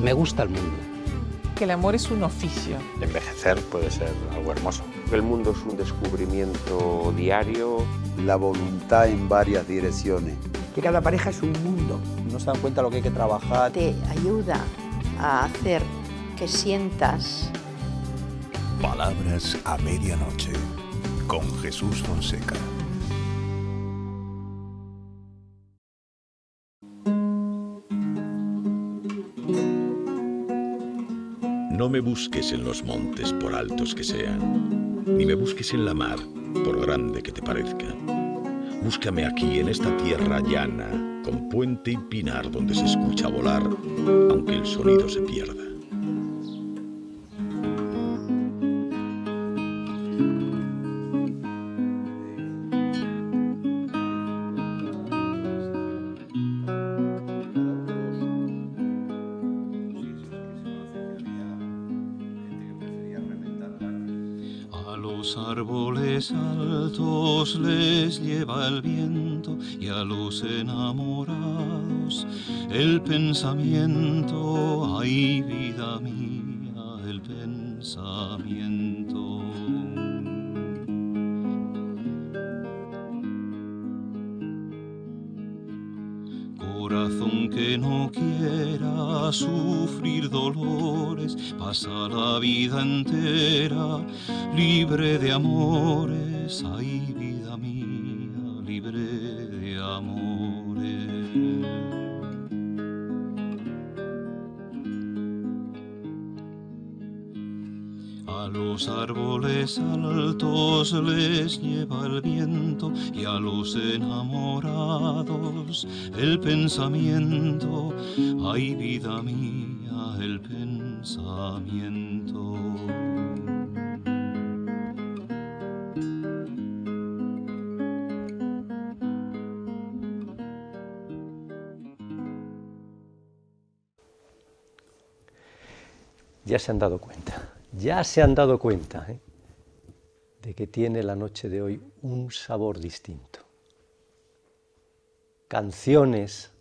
Me gusta el mundo. Que el amor es un oficio. Envejecer puede ser algo hermoso. El mundo es un descubrimiento diario. La voluntad en varias direcciones. Que cada pareja es un mundo. No se dan cuenta lo que hay que trabajar. Te ayuda a hacer que sientas. Palabras a medianoche con Jesús Fonseca. me busques en los montes por altos que sean, ni me busques en la mar por grande que te parezca. Búscame aquí, en esta tierra llana, con puente y pinar donde se escucha volar, aunque el sonido se pierda. lleva el viento y a los enamorados el pensamiento, ay vida mía, el pensamiento. Corazón que no quiera sufrir dolores, pasa la vida entera libre de amores, ahí a los árboles altos les lleva el viento y a los enamorados el pensamiento. Ay, vida mía, el pensamiento. ya se han dado cuenta, ya se han dado cuenta ¿eh? de que tiene la noche de hoy un sabor distinto. Canciones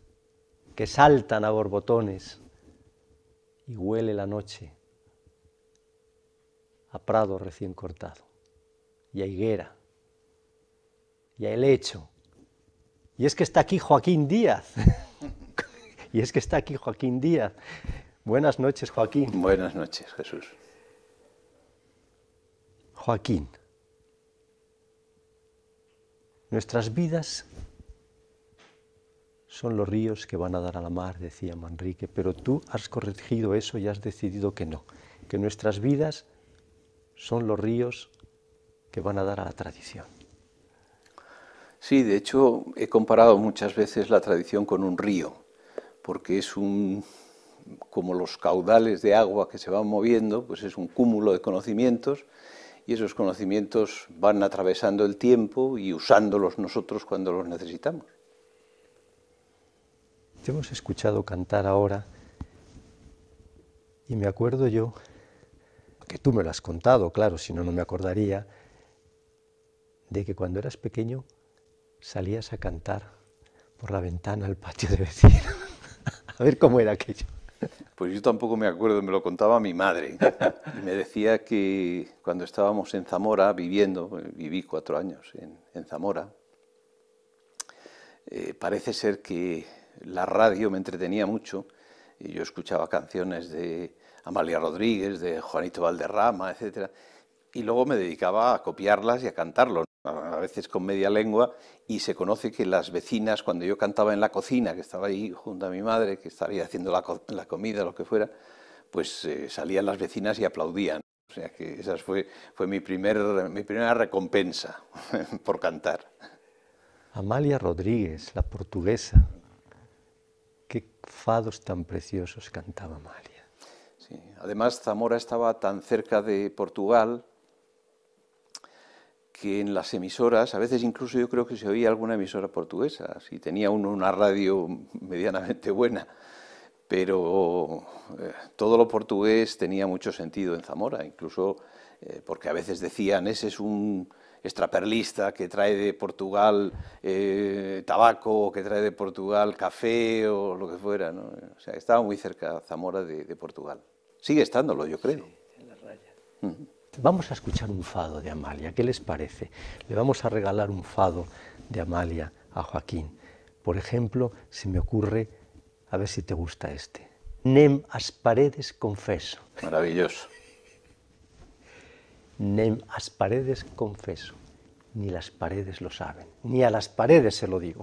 que saltan a borbotones y huele la noche a prado recién cortado y a higuera y a helecho. Y es que está aquí Joaquín Díaz. y es que está aquí Joaquín Díaz, Buenas noches, Joaquín. Buenas noches, Jesús. Joaquín, nuestras vidas son los ríos que van a dar a la mar, decía Manrique, pero tú has corregido eso y has decidido que no, que nuestras vidas son los ríos que van a dar a la tradición. Sí, de hecho he comparado muchas veces la tradición con un río, porque es un como los caudales de agua que se van moviendo, pues es un cúmulo de conocimientos y esos conocimientos van atravesando el tiempo y usándolos nosotros cuando los necesitamos. Te hemos escuchado cantar ahora y me acuerdo yo, que tú me lo has contado, claro, si no, no me acordaría, de que cuando eras pequeño salías a cantar por la ventana al patio de vecinos, a ver cómo era aquello. Pues yo tampoco me acuerdo, me lo contaba mi madre. Y me decía que cuando estábamos en Zamora viviendo, eh, viví cuatro años en, Zamora, eh, parece ser que la radio me entretenía mucho. Y yo escuchaba canciones de Amalia Rodríguez, de Juanito Valderrama, etc. Y luego me dedicaba a copiarlas y a cantarlas a veces con media lengua, y se conoce que las vecinas, cuando yo cantaba en la cocina, que estaba ahí junto a mi madre, que estaría haciendo la, comida, lo que fuera, pues eh, salían las vecinas y aplaudían. O sea que esa fue, mi, mi primera recompensa por cantar. Amalia Rodríguez, la portuguesa. Qué fados tan preciosos cantaba Amalia. además Zamora estaba tan cerca de Portugal que en las emisoras, a veces incluso yo creo que se oía alguna emisora portuguesa, si tenía uno una radio medianamente buena, pero eh, todo lo portugués tenía mucho sentido en Zamora, incluso eh, porque a veces decían, ese es un extraperlista que trae de Portugal eh, tabaco o que trae de Portugal café o lo que fuera. O sea, estaba muy cerca Zamora de, Portugal. Sigue estándolo, yo creo. Sí, en la raya. Mm. Vamos a escuchar un fado de Amalia, ¿qué les parece? Le vamos a regalar un fado de Amalia a Joaquín. Por ejemplo, se me ocurre, a ver si te gusta este. Nem as paredes confeso. Maravilloso. Nem as paredes confeso. Ni las paredes lo saben. Ni a las paredes se lo digo.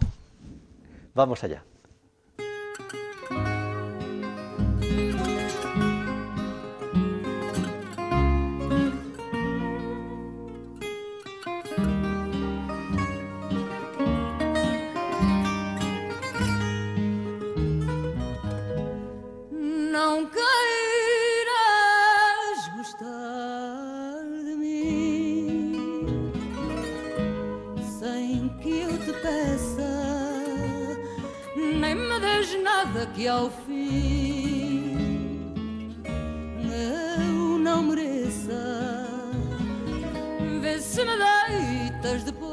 Vamos allá. nada que ao fim eu não mereça. Vê se me deitas depois.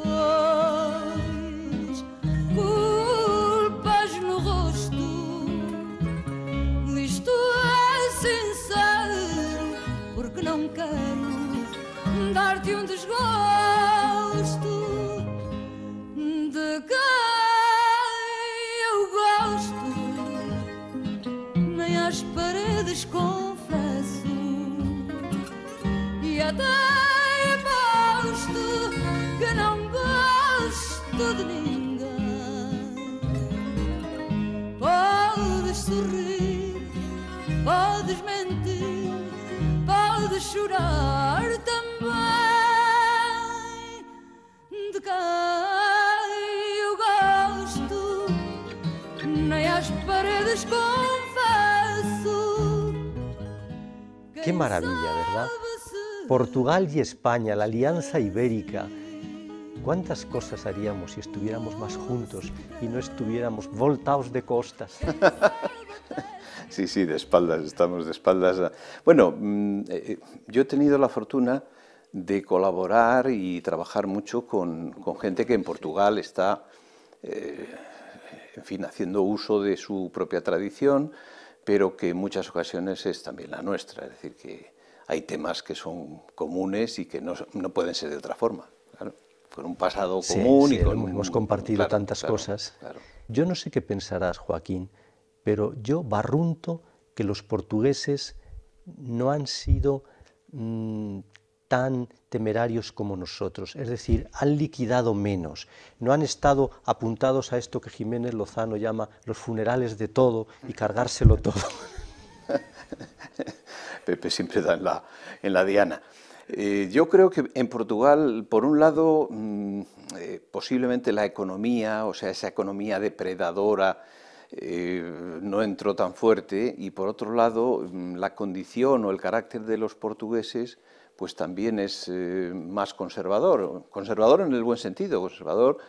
paredes Qué maravilla, ¿verdad? Portugal y España, la Alianza Ibérica. ¿Cuántas cosas haríamos si estuviéramos más juntos y no estuviéramos voltados de costas? Sí, sí, de espaldas, estamos de espaldas. Bueno, mm, eh, eh, yo he tenido la fortuna de colaborar y trabajar mucho con, gente que en Portugal está, eh, en fin, haciendo uso de su propia tradición, pero que en muchas ocasiones es también la nuestra. Es decir, que hay temas que son comunes y que no, no pueden ser de otra forma. con un pasado común y Hemos compartido tantas cosas. Yo no sé qué pensarás, Joaquín, pero yo barrunto que los portugueses no han sido mm, tan temerarios como nosotros, es decir, han liquidado menos, no han estado apuntados a esto que Jiménez Lozano llama los funerales de todo y cargárselo todo. Pepe siempre da en la, en diana. Eh, yo creo que en Portugal, por un lado, mm, eh, posiblemente la economía, o sea, esa economía depredadora, eh, no entró tan fuerte y por otro lado mm, la condición o el carácter de los portugueses pues también es eh, más conservador, conservador en el buen sentido, conservador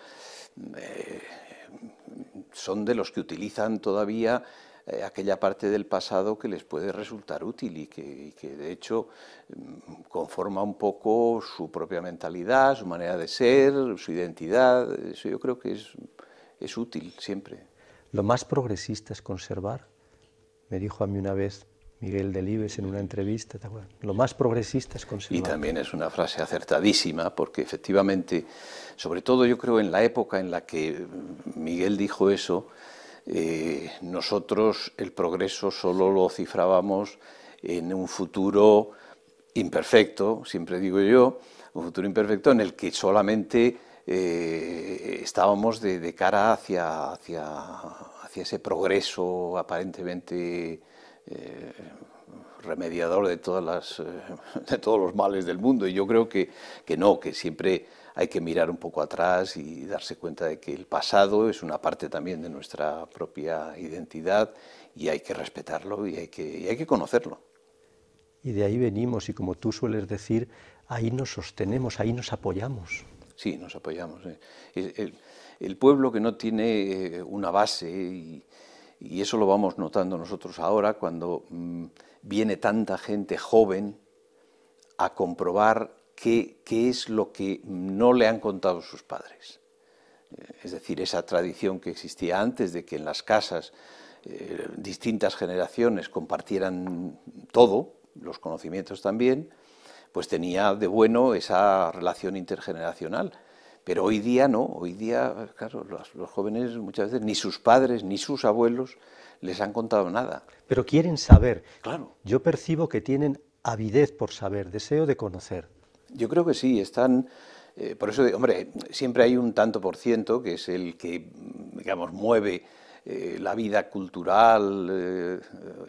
eh, son de los que utilizan todavía aquella parte del pasado que les puede resultar útil y que, de hecho mm, conforma un poco su propia mentalidad, su manera de ser, su identidad. Eso yo creo que es, es útil siempre. Lo más progresista es conservar. Me dijo a mí una vez Miguel Delibes en una entrevista, lo más progresista es conservar. Y también es una frase acertadísima, porque efectivamente, sobre todo yo creo en la época en la que Miguel dijo eso, eh, nosotros el progreso solo lo cifrábamos en un futuro imperfecto, siempre digo yo, un futuro imperfecto en el que solamente eh, estábamos de, cara hacia, hacia, hacia ese progreso aparentemente eh, remediador de, todas las, eh, de todos los males del mundo. Y yo creo que, no, que siempre hay que mirar un poco atrás y darse cuenta de que el pasado es una parte también de nuestra propia identidad y hay que respetarlo y hay que, y hay que conocerlo. Y de ahí venimos y como tú sueles decir, ahí nos sostenemos, ahí nos apoyamos. Sí, nos apoyamos. Eh. El, pueblo que no tiene eh, una base, y, eso lo vamos notando nosotros ahora, cuando mm, viene tanta gente joven a comprobar qué, es lo que no le han contado sus padres. Eh, es decir, esa tradición que existía antes de que en las casas distintas generaciones compartieran todo, los conocimientos también, pues tenía de bueno esa relación intergeneracional. Pero hoy día no, hoy día, claro, los, jóvenes muchas veces ni sus padres ni sus abuelos les han contado nada. Pero quieren saber. Claro. Yo percibo que tienen avidez por saber, deseo de conocer. Yo creo que sí, están. Eh, por eso, hombre, siempre hay un tanto por ciento que es el que, digamos, mueve eh, la vida cultural, eh,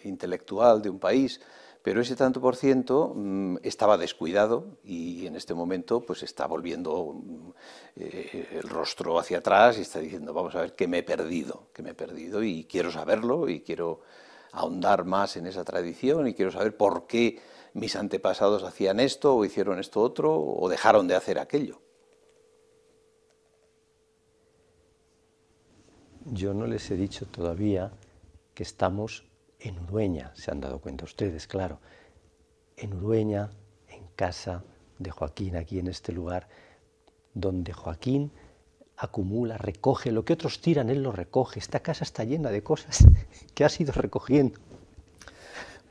intelectual de un país pero ese tanto por ciento mm, estaba descuidado y en este momento pues está volviendo mm, eh, el rostro hacia atrás y está diciendo, vamos a ver, qué me he perdido, que me he perdido y quiero saberlo y quiero ahondar más en esa tradición y quiero saber por qué mis antepasados hacían esto o hicieron esto otro o dejaron de hacer aquello. Yo no les he dicho todavía que estamos en Urueña, se han dado cuenta ustedes, claro, en Urueña, en casa de Joaquín, aquí en este lugar, donde Joaquín acumula, recoge, lo que otros tiran, él lo recoge. Esta casa está llena de cosas que ha ido recogiendo.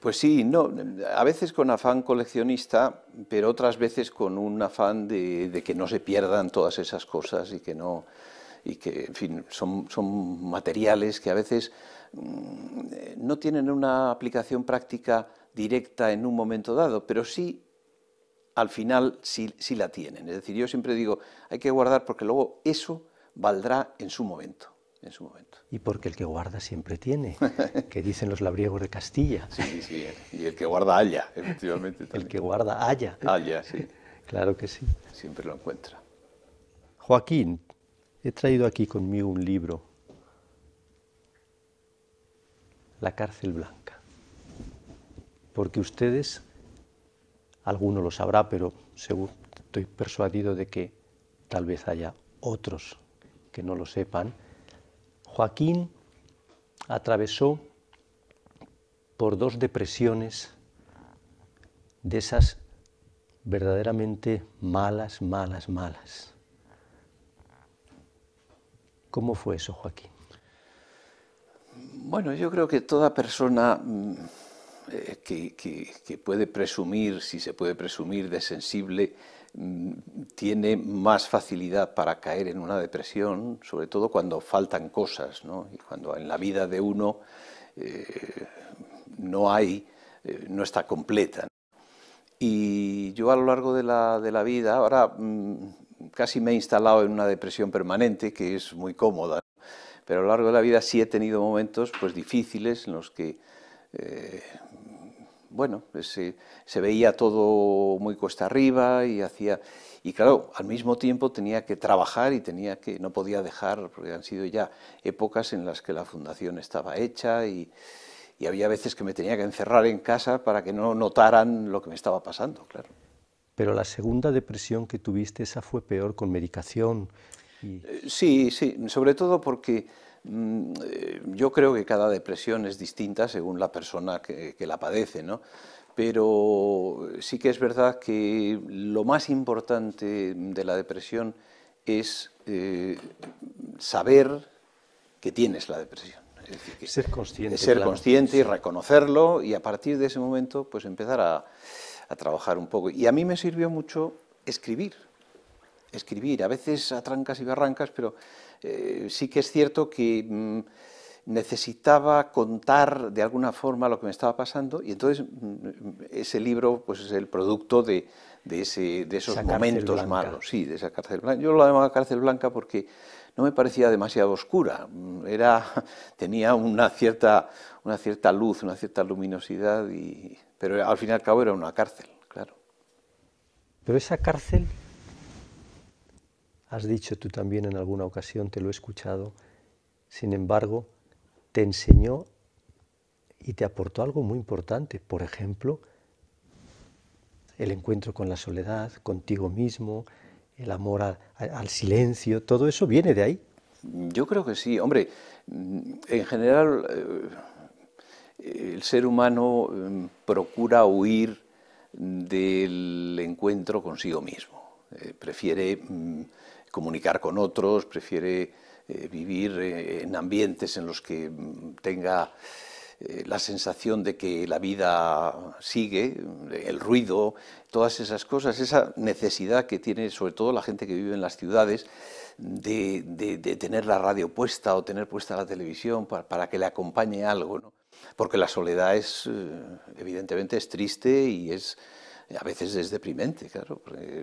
Pues sí, no, a veces con afán coleccionista, pero otras veces con un afán de, que no se pierdan todas esas cosas y que no, y que, en fin, son, son materiales que a veces Mm, eh, no tienen una aplicación práctica directa en un momento dado, pero sí al final sí, la tienen. Es decir, yo siempre digo, hay que guardar porque luego eso valdrá en su momento en su momento. Y porque el que guarda siempre tiene, que dicen los labriegos de Castilla. Sí, sí, y el que guarda haya, efectivamente. El que guarda haya. Haya, sí. Claro que sí. Siempre lo encuentra. Joaquín, he traído aquí conmigo un libro la cárcel blanca. Porque ustedes, alguno lo sabrá, pero estoy persuadido de que tal vez haya otros que no lo sepan, Joaquín atravesó por dos depresiones de esas verdaderamente malas, malas, malas. ¿Cómo fue eso, Joaquín? Bueno, yo creo que toda persona mm, eh, que, puede presumir, si se puede presumir, de sensible, mm, tiene más facilidad para caer en una depresión, sobre todo cuando faltan cosas, ¿no? y cuando en la vida de uno eh, no hay, eh, no está completa. Y yo a lo largo de la, vida, ahora mm, casi me he instalado en una depresión permanente que es muy cómoda, pero a lo largo de la vida sí he tenido momentos pues, difíciles en los que, eh, bueno, se, veía todo muy cuesta arriba y hacía... Y claro, al mismo tiempo tenía que trabajar y tenía que, no podía dejar, porque han sido ya épocas en las que la fundación estaba hecha y, y había veces que me tenía que encerrar en casa para que no notaran lo que me estaba pasando, claro. Pero la segunda depresión que tuviste, esa fue peor, con medicación, eh, sí, sí, sobre todo porque mm, eh, yo creo que cada depresión es distinta según la persona que, la padece, Pero sí que es verdad que lo más importante de la depresión es eh, saber que tienes la depresión. Es decir, ser consciente. Ser consciente y reconocerlo y a partir de ese momento pues empezar a trabajar un poco. Y a mí me sirvió mucho escribir escribir, a veces a trancas y barrancas, pero eh, sí que es cierto que mm, necesitaba contar de alguna forma lo que me estaba pasando y entonces mm, ese libro pues, es el producto de, esos momentos malos, sí, de esa cárcel blanca. Yo lo llamaba cárcel blanca porque no me parecía demasiado oscura, mm, era, tenía una cierta, una cierta luz, una cierta luminosidad, pero al fin y al cabo era una cárcel, claro. Pero esa cárcel Has dicho tú también en alguna ocasión, te lo he escuchado, sin embargo, te enseñó y te aportó algo muy importante. Por ejemplo, el encuentro con la soledad, contigo mismo, el amor al silencio, todo eso viene de ahí. Yo creo que sí. Hombre, mm, en general eh, el ser humano mm, procura huir del encuentro consigo mismo. Eh, prefiere mm, comunicar con otros, prefiere eh, vivir eh, en ambientes en los que mm, tenga eh, la sensación de que la vida sigue, el ruido, todas esas cosas, esa necesidad que tiene sobre todo la gente que vive en las ciudades de, tener la radio puesta o tener puesta la televisión para, que le acompañe algo. Porque la soledad es, evidentemente, es triste y es, a veces es deprimente, claro.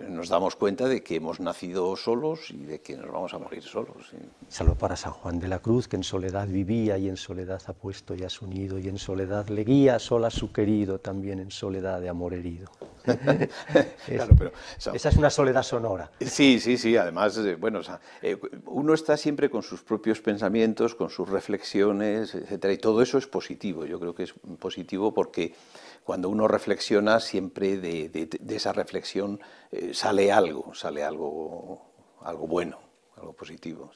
Nos damos cuenta de que hemos nacido solos y de que nos vamos a morir solos. Salvo para San Juan de la Cruz, que en soledad vivía y en soledad ha puesto y ha unido y en soledad le guía sola su querido, también en soledad de amor herido. esa es una soledad sonora. Sí, sí, sí. Además, eh, bueno, eh, uno está siempre con sus propios pensamientos, con sus reflexiones, etcétera, y todo eso es positivo. Yo creo que es positivo porque cuando uno reflexiona, siempre de, esa reflexión eh, sale algo, sale algo, algo bueno, algo positivo.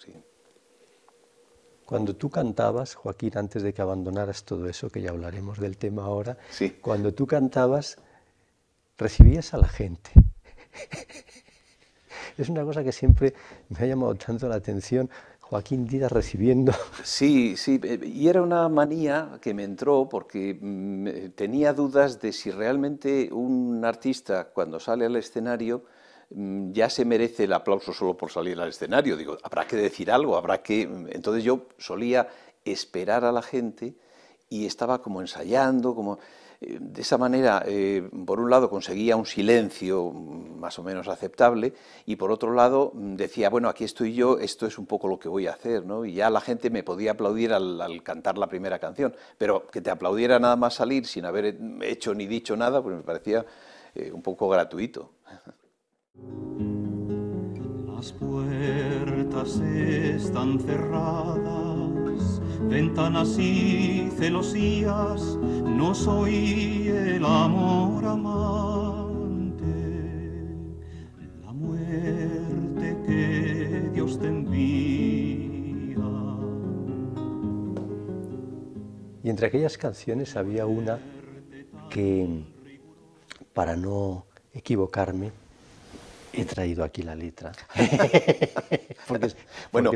Cuando tú cantabas, Joaquín, antes de que abandonaras todo eso, que ya hablaremos del tema ahora, cuando tú cantabas, recibías a la gente. es una cosa que siempre me ha llamado tanto la atención, Joaquín Díaz recibiendo. Sí, sí, eh, y era una manía que me entró porque mm, eh, tenía dudas de si realmente un artista cuando sale al escenario mm, ya se merece el aplauso solo por salir al escenario. Digo, habrá que decir algo, habrá que... Mm? Entonces yo solía esperar a la gente y estaba como ensayando, como... De esa manera, eh, por un lado, conseguía un silencio más o menos aceptable y por otro lado mm, decía, bueno, aquí estoy yo, esto es un poco lo que voy a hacer, ¿no? Y ya la gente me podía aplaudir al, cantar la primera canción, pero que te aplaudiera nada más salir sin haber hecho ni dicho nada, pues me parecía eh, un poco gratuito. Las puertas están cerradas ventanas y celosías, no soy el amor amante. La muerte que Dios te envía. Y entre aquellas canciones había una que, para no equivocarme, He traído aquí la letra. bueno,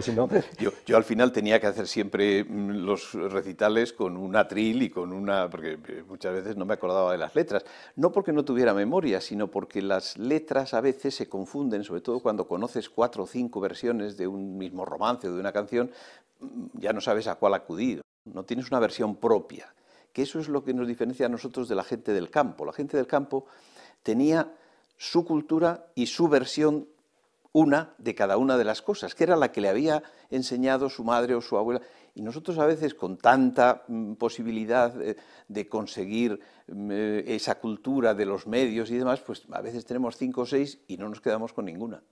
yo, yo, al final tenía que hacer siempre mm, los recitales con un atril y con una. porque eh, muchas veces no me acordaba de las letras. No porque no tuviera memoria, sino porque las letras a veces se confunden, sobre todo cuando conoces cuatro o cinco versiones de un mismo romance o de una canción, mm, ya no sabes a cuál acudir. No tienes una versión propia. Que eso es lo que nos diferencia a nosotros de la gente del campo. La gente del campo tenía su cultura y su versión una de cada una de las cosas, que era la que le había enseñado su madre o su abuela. Y nosotros a veces con tanta mm, posibilidad eh, de conseguir mm, eh, esa cultura de los medios y demás, pues a veces tenemos cinco o seis y no nos quedamos con ninguna.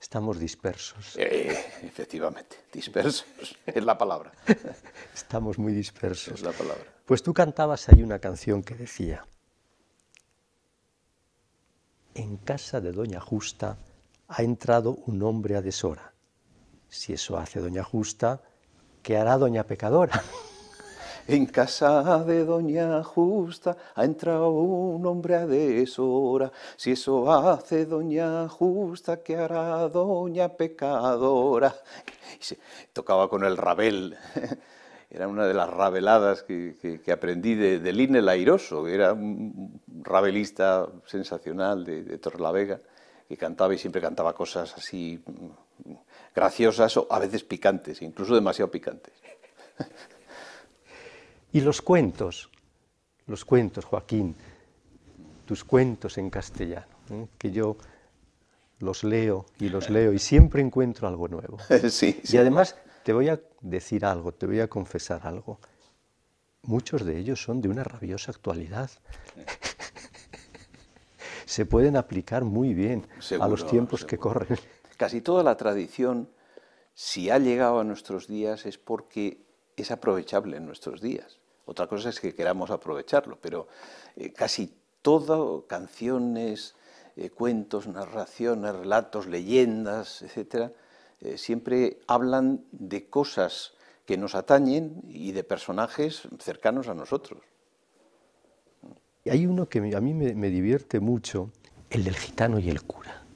Estamos dispersos. Eh, efectivamente, dispersos es la palabra. Estamos muy dispersos. la palabra. Pues tú cantabas ahí una canción que decía, en casa de doña Justa ha entrado un hombre a deshora. Si eso hace doña Justa, ¿qué hará doña Pecadora? En casa de Doña Justa ha entrado un hombre a deshora. Si eso hace Doña Justa, ¿qué hará Doña Pecadora? tocaba con el rabel. Era una de las rabeladas que, aprendí de, de el Airoso, era un rabelista sensacional de, la Vega, que cantaba y siempre cantaba cosas así mm, graciosas o a veces picantes, incluso demasiado picantes. Y los cuentos, los cuentos, Joaquín, tus cuentos en castellano, ¿eh? que yo los leo y los leo y siempre encuentro algo nuevo. sí. Y además te voy a decir algo, te voy a confesar algo. Muchos de ellos son de una rabiosa actualidad. se pueden aplicar muy bien a los tiempos que corren. Casi toda la tradición, si ha llegado a nuestros días, es porque es aprovechable en nuestros días. Otra cosa es que queramos aprovecharlo, pero eh, casi todo, canciones, eh, cuentos, narraciones, relatos, leyendas, etcétera, eh, siempre hablan de cosas que nos atañen y de personajes cercanos a nosotros. Hay uno que a mí me, divierte mucho, el del gitano y el cura.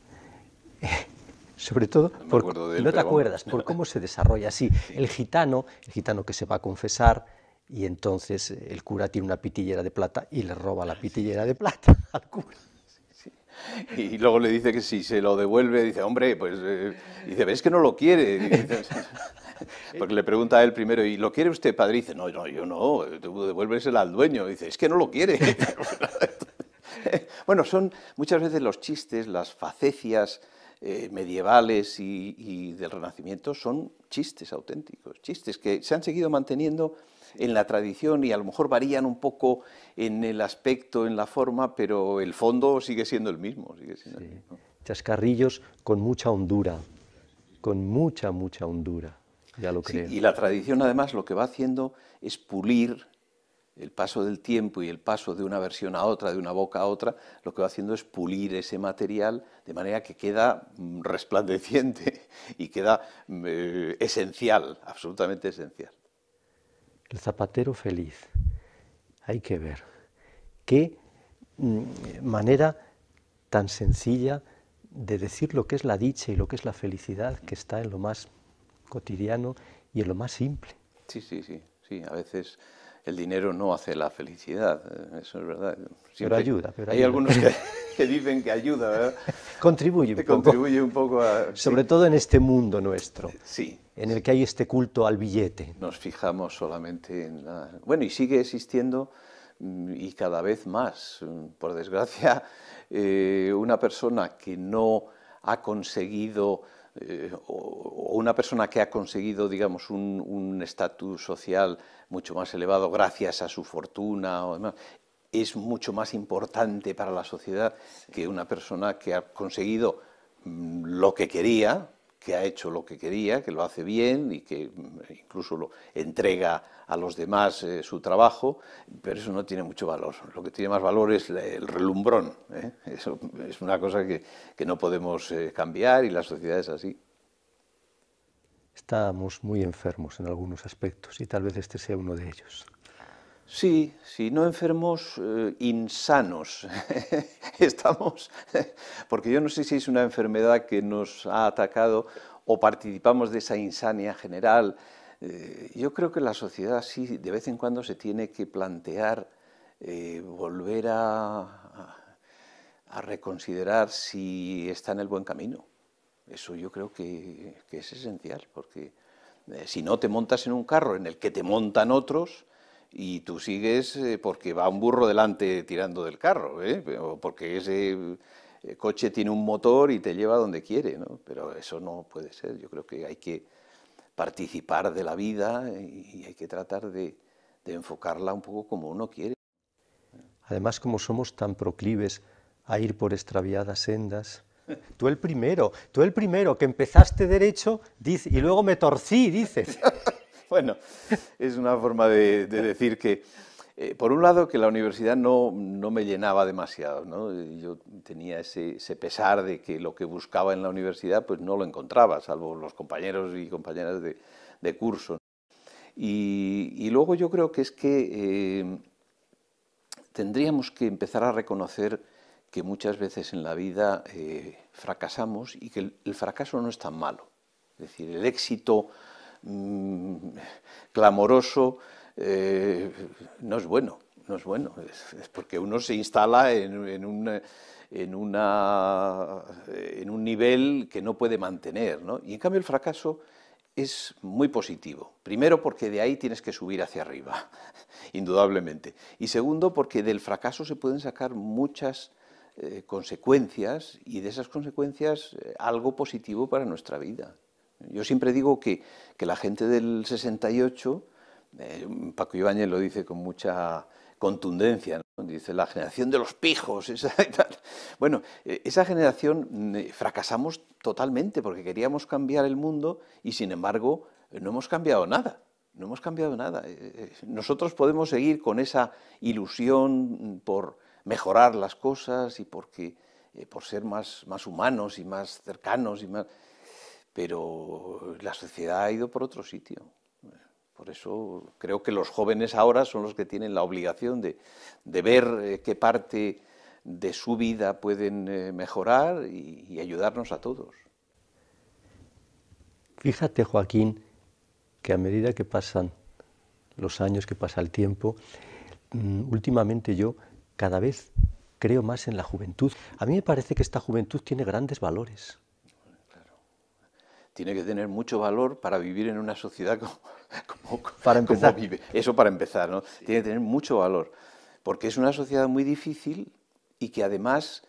Eh, sobre todo no, no te acuerdas por cómo se desarrolla así el gitano el gitano que se va a confesar y entonces el cura tiene una pitillera de plata y le roba la pitillera de plata al cura y luego le dice que si se lo devuelve dice hombre pues eh, dice ves que no lo quiere Porque le pregunta a él primero, ¿y lo quiere usted, padre? dice, no, no, yo no, devuélvesela al dueño. Y dice, es que no lo quiere. bueno, son muchas veces los chistes, las facecias eh, medievales y, del Renacimiento son chistes auténticos, chistes que se han seguido manteniendo en la tradición y a lo mejor varían un poco en el aspecto, en la forma, pero el fondo sigue siendo el mismo. el mismo. Chascarrillos con mucha hondura, con mucha, mucha hondura y la tradición, además, lo que va haciendo es pulir el paso del tiempo y el paso de una versión a otra, de una boca a otra, lo que va haciendo es pulir ese material de manera que queda mm, resplandeciente y queda mm, eh, esencial, absolutamente esencial. El zapatero feliz. Hay que ver qué mm, manera tan sencilla de decir lo que es la dicha y lo que es la felicidad que está en lo más cotidiano y en lo más simple. Sí, sí, sí, sí. A veces el dinero no hace la felicidad, eh, eso es verdad. pero ayuda. Pero hay algunos que, dicen que ayuda, Contribuye un poco. Contribuye un poco Sobre todo en este mundo nuestro. Eh, sí. En el que hay este culto al billete. Nos fijamos solamente en la... Bueno, y sigue existiendo mm, y cada vez más. Mm, por desgracia, eh, una persona que no ha conseguido eh, o, una persona que ha conseguido, digamos, un estatus social mucho más elevado gracias a su fortuna o demás, es mucho más importante para la sociedad que una persona que ha conseguido mm, lo que quería, que ha hecho lo que quería, que lo hace bien y que mm, incluso lo entrega a los demás eh, su trabajo, pero eso no tiene mucho valor. Lo que tiene más valor es el relumbrón. ¿eh? Eso es una cosa que, no podemos eh, cambiar y la sociedad es así. Estamos muy enfermos en algunos aspectos y tal vez este sea uno de ellos. Sí, sí, no enfermos eh, insanos. Estamos, porque yo no sé si es una enfermedad que nos ha atacado o participamos de esa insania general. Eh, yo creo que la sociedad sí, de vez en cuando se tiene que plantear eh, volver a, reconsiderar si está en el buen camino. Eso yo creo que es esencial, porque si no te montas en un carro en el que te montan otros, y tú sigues eh, porque va un burro delante tirando del carro, ¿eh? porque ese eh, coche tiene un motor y te lleva donde quiere, ¿no? pero eso no puede ser. Yo creo que hay que participar de la vida y hay que tratar de, enfocarla un poco como uno quiere. Además, como somos tan proclives a ir por extraviadas sendas, Tú el primero, tú el primero que empezaste derecho dice, y luego me torcí, dices. bueno, es una forma de, decir que, eh, por un lado, que la universidad no, me llenaba demasiado. Yo tenía ese, pesar de que lo que buscaba en la universidad pues no lo encontraba, salvo los compañeros y compañeras de, curso. Y, luego yo creo que es que eh, tendríamos que empezar a reconocer que muchas veces en la vida eh, fracasamos y que el, el, fracaso no es tan malo. Es decir, el éxito Mm, clamoroso, eh, no es bueno, no es bueno, es, porque uno se instala en, un nivel que no puede mantener. Y en cambio el fracaso es muy positivo. Primero porque de ahí tienes que subir hacia arriba, indudablemente. Y segundo porque del fracaso se pueden sacar muchas eh, consecuencias y de esas consecuencias eh, algo positivo para nuestra vida. Yo siempre digo que, la gente del 68, eh, Paco Ibáñez lo dice con mucha contundencia, dice la generación de los pijos. Esa Bueno, eh, esa generación mm, eh, fracasamos totalmente porque queríamos cambiar el mundo y sin embargo no hemos cambiado nada. No hemos cambiado nada. Nosotros podemos seguir con esa ilusión mm, por mejorar las cosas y porque, por ser más, más humanos y más cercanos y más pero la sociedad ha ido por otro sitio. Por eso creo que los jóvenes ahora son los que tienen la obligación de, ver eh, qué parte de su vida pueden eh, mejorar y ayudarnos a todos. Fíjate, Joaquín, que a medida que pasan los años, que pasa el tiempo, mm, últimamente yo cada vez creo más en la juventud. A mí me parece que esta juventud tiene grandes valores tiene que tener mucho valor para vivir en una sociedad como, para empezar. vive. Eso para empezar, ¿no? Tiene que tener mucho valor, porque es una sociedad muy difícil y que además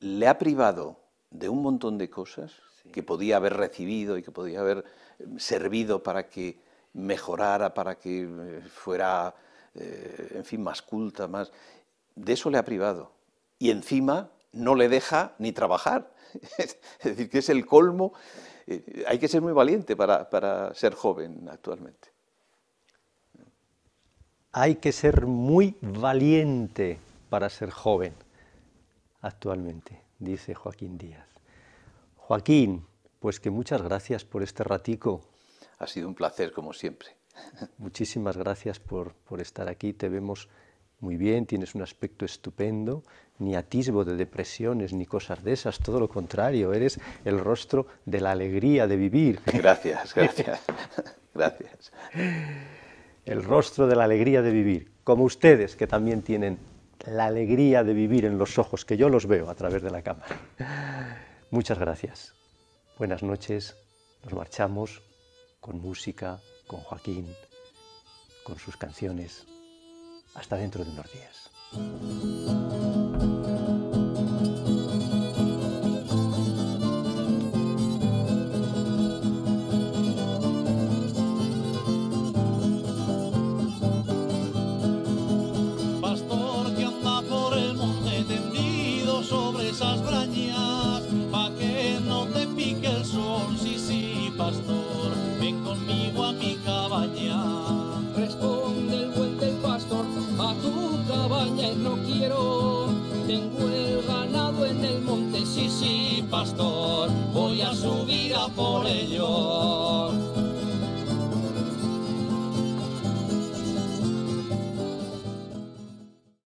le ha privado de un montón de cosas que podía haber recibido y que podía haber eh, servido para que mejorara, para que eh, fuera, eh, en fin, más culta, más... De eso le ha privado. Y encima no le deja ni trabajar. es decir, que es el colmo. Eh, hay que ser muy valiente para, ser joven actualmente. Hay que ser muy valiente para ser joven actualmente, dice Joaquín Díaz. Joaquín, pues que muchas gracias por este ratico. Ha sido un placer, como siempre. Muchísimas gracias por, por estar aquí. Te vemos muy bien, tienes un aspecto estupendo, ni atisbo de depresiones ni cosas de esas, todo lo contrario, eres el rostro de la alegría de vivir. Gracias, gracias, gracias. El rostro de la alegría de vivir, como ustedes que también tienen la alegría de vivir en los ojos, que yo los veo a través de la cámara. Muchas gracias. Buenas noches, nos marchamos con música, con Joaquín, con sus canciones. Hasta dentro de unos días. del monte, sí, sí, pastor, voy a subir a por ellos.